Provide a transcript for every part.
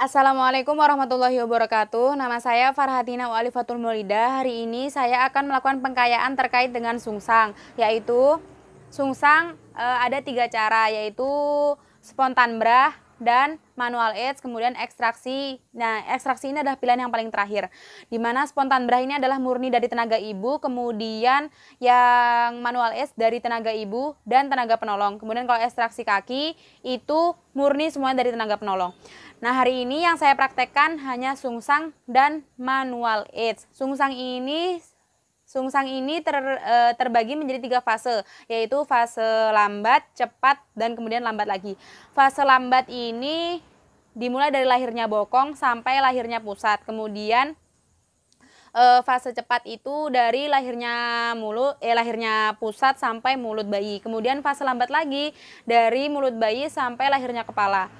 Assalamualaikum warahmatullahi wabarakatuh. Nama saya Farhatina Walifatul Mulida. Hari ini saya akan melakukan pengkayaan terkait dengan sungsang, yaitu sungsang e, ada tiga cara, yaitu spontan brah, dan manual aids, kemudian ekstraksi. Nah, ekstraksi ini adalah pilihan yang paling terakhir. Di mana spontan brah ini adalah murni dari tenaga ibu, kemudian yang manual aids dari tenaga ibu dan tenaga penolong. Kemudian kalau ekstraksi kaki itu murni semuanya dari tenaga penolong. Nah, hari ini yang saya praktekkan hanya sungsang dan manual aids. Sungsang ini Sungsang ini ter, e, terbagi menjadi tiga fase, yaitu fase lambat, cepat, dan kemudian lambat lagi. Fase lambat ini dimulai dari lahirnya bokong sampai lahirnya pusat. Kemudian eh, fase cepat itu dari lahirnya mulut, eh lahirnya pusat sampai mulut bayi. Kemudian fase lambat lagi dari mulut bayi sampai lahirnya kepala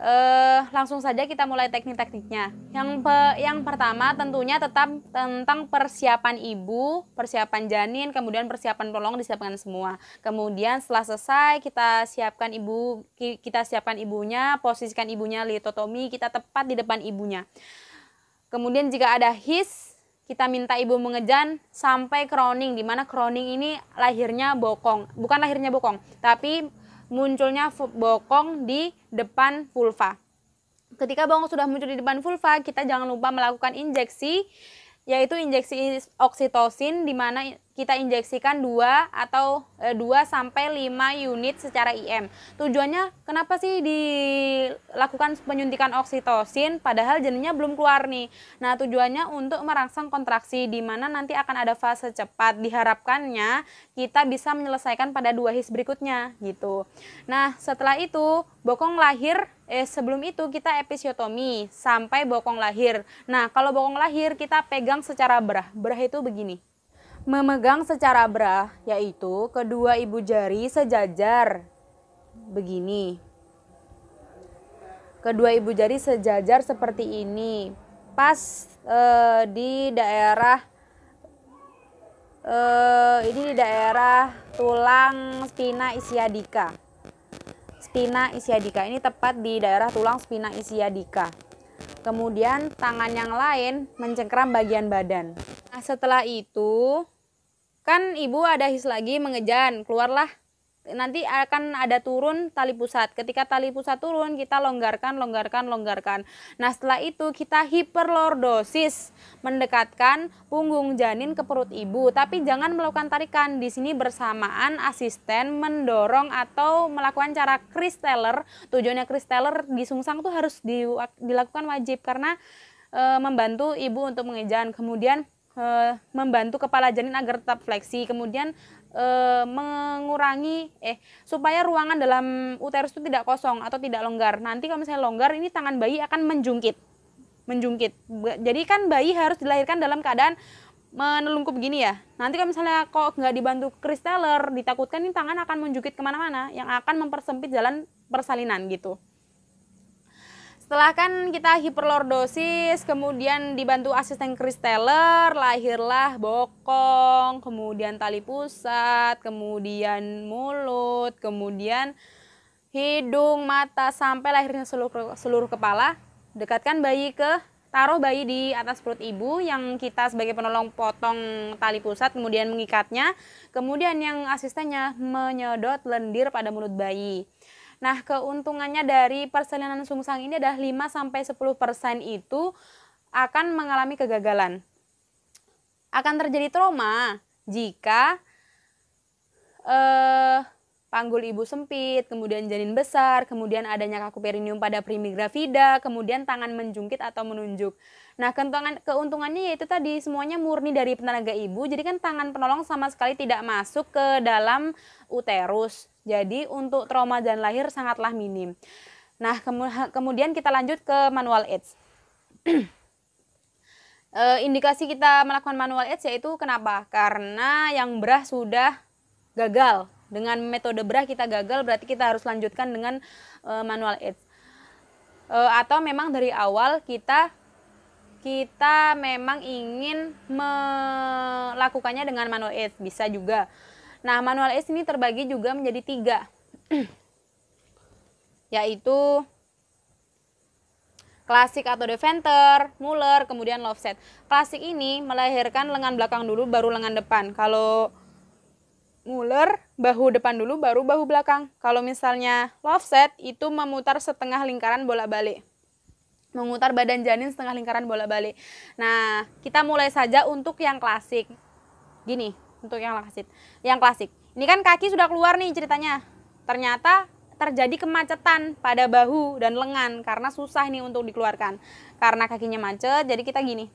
uh, langsung saja kita mulai teknik-tekniknya. Yang pe, yang pertama tentunya tetap tentang persiapan ibu, persiapan janin, kemudian persiapan tolong disiapkan semua. Kemudian setelah selesai kita siapkan ibu kita siapkan ibunya, posisikan ibunya litotomi, kita tepat di depan ibunya. Kemudian jika ada his kita minta ibu mengejan sampai crowning di mana crowning ini lahirnya bokong bukan lahirnya bokong tapi munculnya bokong di depan vulva. Ketika bokong sudah muncul di depan vulva, kita jangan lupa melakukan injeksi yaitu injeksi oksitosin di mana kita injeksikan 2 atau eh, dua 2 sampai 5 unit secara IM. Tujuannya kenapa sih dilakukan penyuntikan oksitosin padahal janinnya belum keluar nih. Nah, tujuannya untuk merangsang kontraksi di mana nanti akan ada fase cepat. Diharapkannya kita bisa menyelesaikan pada dua his berikutnya gitu. Nah, setelah itu bokong lahir eh, sebelum itu kita episiotomi sampai bokong lahir. Nah, kalau bokong lahir kita pegang secara berah. Berah itu begini. Memegang secara berah yaitu kedua ibu jari sejajar begini. Kedua ibu jari sejajar seperti ini. Pas eh, di daerah Uh, ini di daerah tulang spina isiadika spina isiadika. Ini tepat di daerah tulang spina isiadika. Kemudian tangan yang lain mencengkram bagian badan. Nah, setelah itu kan ibu ada his lagi mengejan, keluarlah nanti akan ada turun tali pusat. Ketika tali pusat turun, kita longgarkan, longgarkan, longgarkan. Nah, setelah itu kita hiperlordosis, mendekatkan punggung janin ke perut ibu, tapi jangan melakukan tarikan. Di sini bersamaan asisten mendorong atau melakukan cara Taylor. Tujuannya Taylor di sungsang tuh harus dilakukan wajib karena e, membantu ibu untuk mengejan. Kemudian e, membantu kepala janin agar tetap fleksi. Kemudian e, mengurangi eh supaya ruangan dalam uterus itu tidak kosong atau tidak longgar. Nanti kalau misalnya longgar ini tangan bayi akan menjungkit. Menjungkit. Jadi kan bayi harus dilahirkan dalam keadaan menelungkup gini ya. Nanti kalau misalnya kok nggak dibantu kristeller, ditakutkan ini tangan akan menjungkit kemana-mana yang akan mempersempit jalan persalinan gitu. Setelah kan kita hiperlordosis, kemudian dibantu asisten kristeller, lahirlah bokong, kemudian tali pusat, kemudian mulut, kemudian hidung, mata, sampai lahirnya seluruh, seluruh kepala. Dekatkan bayi ke, taruh bayi di atas perut ibu yang kita sebagai penolong potong tali pusat, kemudian mengikatnya. Kemudian yang asistennya menyedot lendir pada mulut bayi. Nah, keuntungannya dari persalinan sungsang ini adalah 5 sampai 10% itu akan mengalami kegagalan. Akan terjadi trauma jika eh panggul ibu sempit, kemudian janin besar, kemudian adanya kaku perineum pada primigravida, kemudian tangan menjungkit atau menunjuk. Nah, keuntungan keuntungannya yaitu tadi semuanya murni dari tenaga ibu. Jadi kan tangan penolong sama sekali tidak masuk ke dalam uterus. Jadi untuk trauma dan lahir sangatlah minim. Nah, kemudian kita lanjut ke manual AIDS. e, indikasi kita melakukan manual AIDS yaitu kenapa? Karena yang berah sudah gagal. Dengan metode berah kita gagal berarti kita harus lanjutkan dengan e, manual AIDS. E, atau memang dari awal kita kita memang ingin melakukannya dengan manual AIDS bisa juga. Nah, manual S ini terbagi juga menjadi tiga, yaitu klasik atau deventer, muller, kemudian love set. Klasik ini melahirkan lengan belakang dulu baru lengan depan. Kalau muller, bahu depan dulu baru bahu belakang. Kalau misalnya love set itu memutar setengah lingkaran bola balik Mengutar badan janin setengah lingkaran bola balik Nah, kita mulai saja untuk yang klasik. Gini, untuk yang klasik. Yang klasik. Ini kan kaki sudah keluar nih ceritanya. Ternyata terjadi kemacetan pada bahu dan lengan karena susah nih untuk dikeluarkan. Karena kakinya macet, jadi kita gini.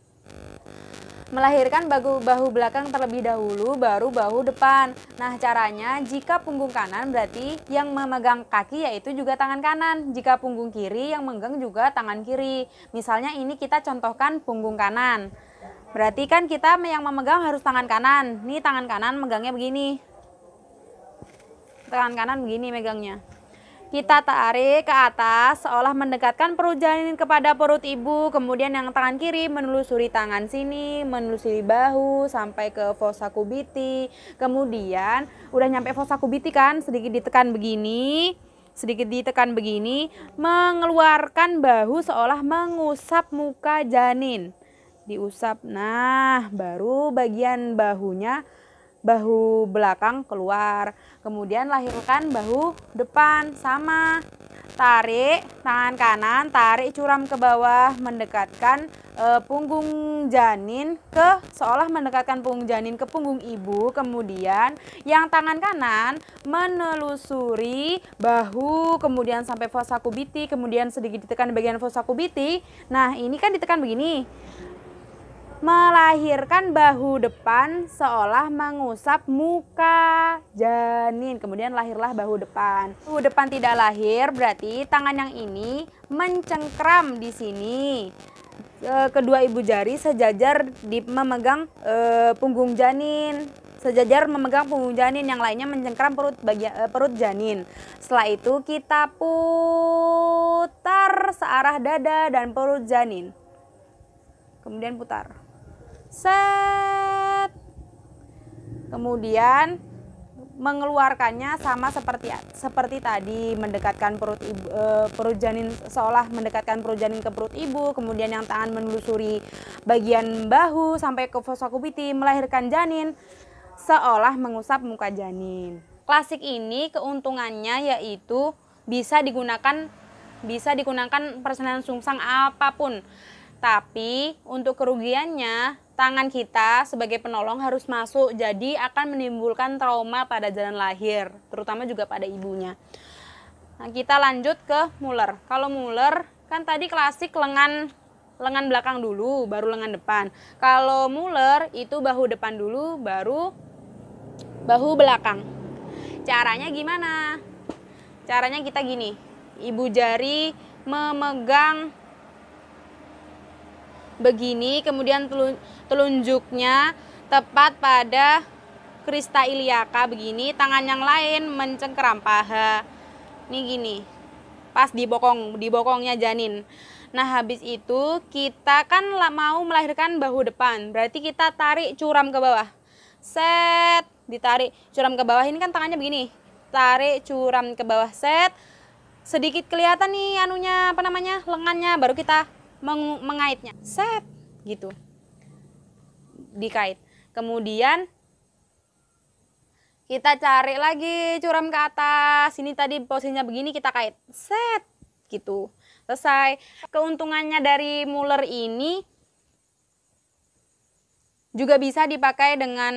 Melahirkan bahu, bahu belakang terlebih dahulu, baru bahu depan. Nah, caranya jika punggung kanan berarti yang memegang kaki yaitu juga tangan kanan. Jika punggung kiri yang menggang juga tangan kiri. Misalnya ini kita contohkan punggung kanan. Berarti kan kita yang memegang harus tangan kanan. Nih tangan kanan megangnya begini. Tangan kanan begini megangnya. Kita tarik ke atas seolah mendekatkan perut janin kepada perut ibu. Kemudian yang tangan kiri menelusuri tangan sini, menelusuri bahu sampai ke fossa kubiti. Kemudian udah nyampe fossa kubiti kan, sedikit ditekan begini sedikit ditekan begini, mengeluarkan bahu seolah mengusap muka janin diusap. Nah, baru bagian bahunya bahu belakang keluar. Kemudian lahirkan bahu depan sama. Tarik tangan kanan, tarik curam ke bawah, mendekatkan e, punggung janin ke seolah mendekatkan punggung janin ke punggung ibu. Kemudian yang tangan kanan menelusuri bahu, kemudian sampai fosakubiti kubiti, kemudian sedikit ditekan di bagian fosakubiti kubiti. Nah, ini kan ditekan begini melahirkan bahu depan seolah mengusap muka janin. Kemudian lahirlah bahu depan. Bahu depan tidak lahir berarti tangan yang ini mencengkram di sini. E, kedua ibu jari sejajar di memegang e, punggung janin. Sejajar memegang punggung janin, yang lainnya mencengkram perut bagian e, perut janin. Setelah itu kita putar searah dada dan perut janin. Kemudian putar set kemudian mengeluarkannya sama seperti seperti tadi mendekatkan perut ibu, eh, perut janin seolah mendekatkan perut janin ke perut ibu kemudian yang tangan menelusuri bagian bahu sampai ke fossa cubiti melahirkan janin seolah mengusap muka janin klasik ini keuntungannya yaitu bisa digunakan bisa digunakan persenan sungsang apapun tapi untuk kerugiannya tangan kita sebagai penolong harus masuk jadi akan menimbulkan trauma pada jalan lahir terutama juga pada ibunya nah kita lanjut ke Muller kalau Muller kan tadi klasik lengan lengan belakang dulu baru lengan depan kalau Muller itu bahu depan dulu baru bahu belakang caranya gimana caranya kita gini ibu jari memegang begini kemudian telunjuknya tepat pada krista iliaka begini tangan yang lain mencengkeram paha ini gini pas di bokong di bokongnya janin nah habis itu kita kan mau melahirkan bahu depan berarti kita tarik curam ke bawah set ditarik curam ke bawah ini kan tangannya begini tarik curam ke bawah set sedikit kelihatan nih anunya apa namanya lengannya baru kita meng mengaitnya set gitu dikait kemudian kita cari lagi curam ke atas ini tadi posisinya begini kita kait set gitu selesai keuntungannya dari muller ini juga bisa dipakai dengan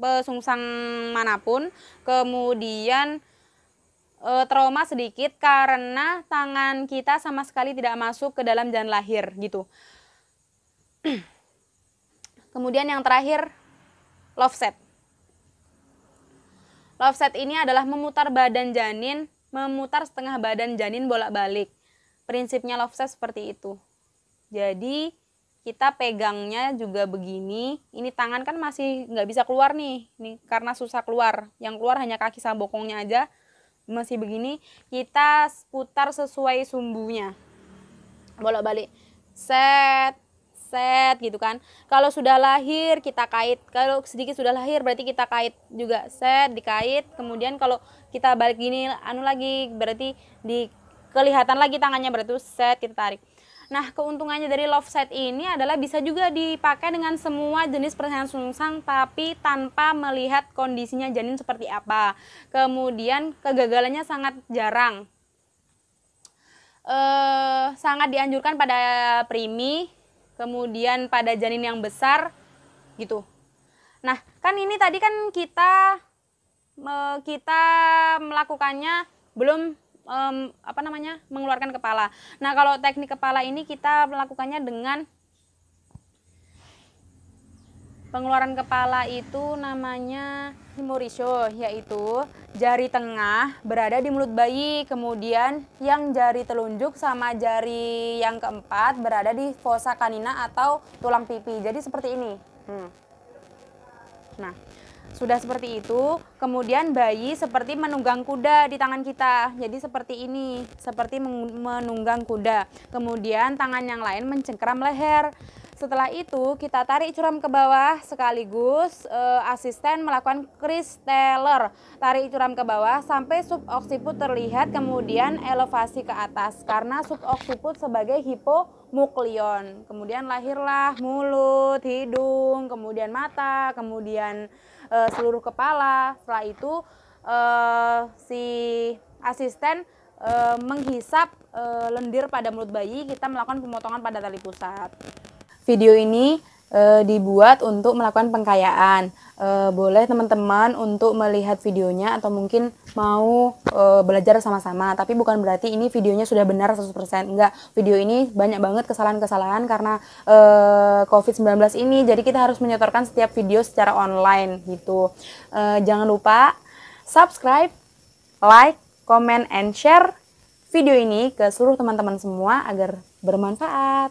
pesungsang manapun kemudian e, trauma sedikit karena tangan kita sama sekali tidak masuk ke dalam jalan lahir gitu. Kemudian yang terakhir love set. Love set ini adalah memutar badan janin, memutar setengah badan janin bolak-balik. Prinsipnya love set seperti itu. Jadi kita pegangnya juga begini. Ini tangan kan masih nggak bisa keluar nih, nih karena susah keluar. Yang keluar hanya kaki sama bokongnya aja masih begini kita putar sesuai sumbunya bolak-balik set set gitu kan kalau sudah lahir kita kait kalau sedikit sudah lahir berarti kita kait juga set dikait kemudian kalau kita balik gini anu lagi berarti di kelihatan lagi tangannya berarti set kita tarik Nah, keuntungannya dari love set ini adalah bisa juga dipakai dengan semua jenis persalinan sungsang tapi tanpa melihat kondisinya janin seperti apa. Kemudian kegagalannya sangat jarang. Eh, sangat dianjurkan pada primi, kemudian pada janin yang besar gitu. Nah, kan ini tadi kan kita kita melakukannya belum um, apa namanya mengeluarkan kepala. Nah kalau teknik kepala ini kita melakukannya dengan pengeluaran kepala itu namanya himorisho yaitu jari tengah berada di mulut bayi kemudian yang jari telunjuk sama jari yang keempat berada di fossa canina atau tulang pipi jadi seperti ini hmm. nah sudah seperti itu, kemudian bayi seperti menunggang kuda di tangan kita. Jadi seperti ini, seperti menunggang kuda. Kemudian tangan yang lain mencengkeram leher. Setelah itu kita tarik curam ke bawah sekaligus eh, asisten melakukan Chris Taylor. Tarik curam ke bawah sampai suboksiput terlihat kemudian elevasi ke atas karena suboksiput sebagai hipomuklion. Kemudian lahirlah mulut, hidung, kemudian mata, kemudian uh, seluruh kepala. Setelah itu uh, si asisten uh, menghisap lendir pada mulut bayi, kita melakukan pemotongan pada tali pusat. Video ini e, dibuat untuk melakukan pengkayaan. E, boleh teman-teman untuk melihat videonya atau mungkin mau e, belajar sama-sama. Tapi bukan berarti ini videonya sudah benar 100%. Enggak, video ini banyak banget kesalahan-kesalahan karena e, COVID-19 ini. Jadi kita harus menyetorkan setiap video secara online gitu. E, jangan lupa subscribe, like, comment, and share video ini ke seluruh teman-teman semua agar bermanfaat.